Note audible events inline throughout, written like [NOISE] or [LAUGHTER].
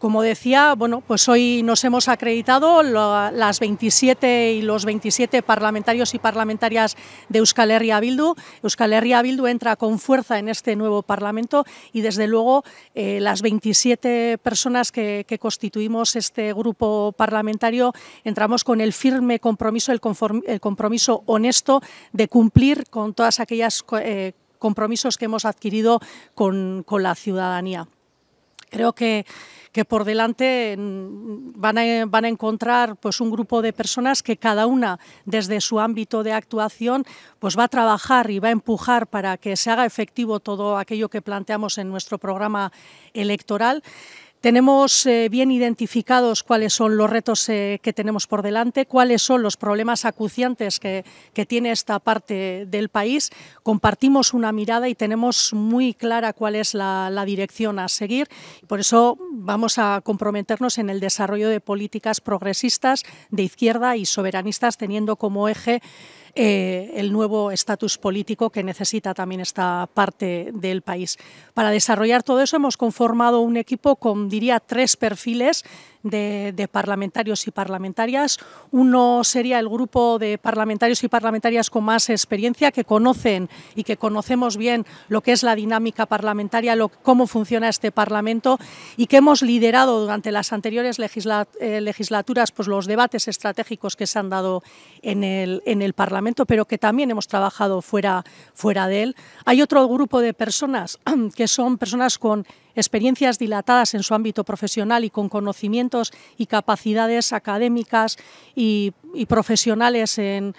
Como decía, bueno, pues hoy nos hemos acreditado las 27 y los 27 parlamentarios y parlamentarias de Euskal Herria Bildu. Euskal Herria Bildu entra con fuerza en este nuevo Parlamento y desde luego eh, las 27 personas que, constituimos este grupo parlamentario entramos con el firme compromiso, el, compromiso honesto de cumplir con todas aquellas eh, compromisos que hemos adquirido con la ciudadanía. Creo que, que por delante mm, van a, encontrar pues, un grupo de personas que cada una desde su ámbito de actuación pues, va a trabajar y va a empujar para que se haga efectivo todo aquello que planteamos en nuestro programa electoral. Tenemos eh, bien identificados cuáles son los retos eh, que tenemos por delante, cuáles son los problemas acuciantes que, tiene esta parte del país. Compartimos una mirada y tenemos muy clara cuál es la, la dirección a seguir. Por eso vamos a comprometernos en el desarrollo de políticas progresistas de izquierda y soberanistas, teniendo como eje eh, el nuevo estatus político que necesita también esta parte del país. Para desarrollar todo eso hemos conformado un equipo con, diría, tres perfiles de, parlamentarios y parlamentarias. Uno sería el grupo de parlamentarios y parlamentarias con más experiencia, que conocen y que conocemos bien lo que es la dinámica parlamentaria, lo, cómo funciona este Parlamento y que hemos liderado durante las anteriores eh, legislaturas pues, los debates estratégicos que se han dado en el, en el Parlamento, pero que también hemos trabajado fuera, fuera de él. Hay otro grupo de personas [CLEARS THROAT] que son personas con experiencias dilatadas en su ámbito profesional y con conocimientos y capacidades académicas y, profesionales en,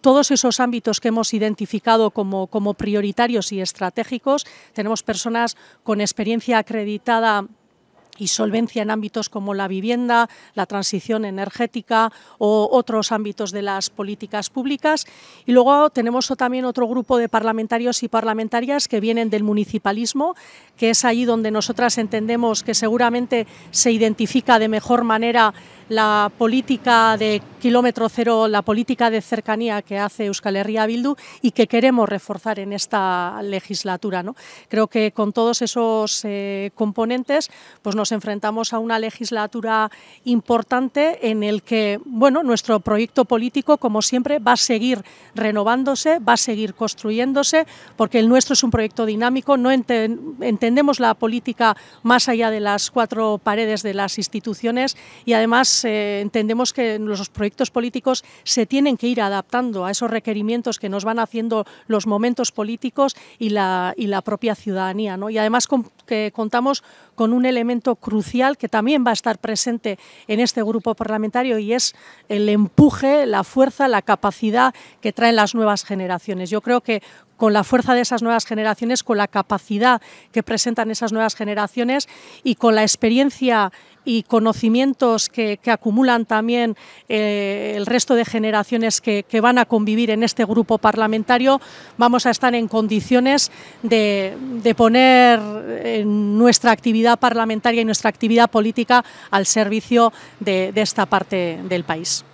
todos esos ámbitos que hemos identificado como, como prioritarios y estratégicos. Tenemos personas con experiencia acreditada y solvencia en ámbitos como la vivienda, la transición energética o otros ámbitos de las políticas públicas. Y luego tenemos también otro grupo de parlamentarios y parlamentarias que vienen del municipalismo, que es allí donde nosotras entendemos que seguramente se identifica de mejor manera la política de kilómetro cero, la política de cercanía que hace Euskal Herria Bildu y que queremos reforzar en esta legislatura. ¿no? Creo que con todos esos eh, componentes pues nos enfrentamos a una legislatura importante en el que bueno, nuestro proyecto político, como siempre, va a seguir renovándose, va a seguir construyéndose, porque el nuestro es un proyecto dinámico, no entendemos la política más allá de las cuatro paredes de las instituciones y además eh, entendemos que los proyectos políticos se tienen que ir adaptando a esos requerimientos que nos van haciendo los momentos políticos y la, la propia ciudadanía. ¿no? Y además que contamos con un elemento crucial que también va a estar presente en este grupo parlamentario y es el empuje, la fuerza, la capacidad que traen las nuevas generaciones. Yo creo que con la fuerza de esas nuevas generaciones, con la capacidad que presentan esas nuevas generaciones y con la experiencia y conocimientos que, acumulan también eh, el resto de generaciones que, van a convivir en este grupo parlamentario, vamos a estar en condiciones de, poner nuestra actividad parlamentaria y nuestra actividad política al servicio de, de esta parte del país.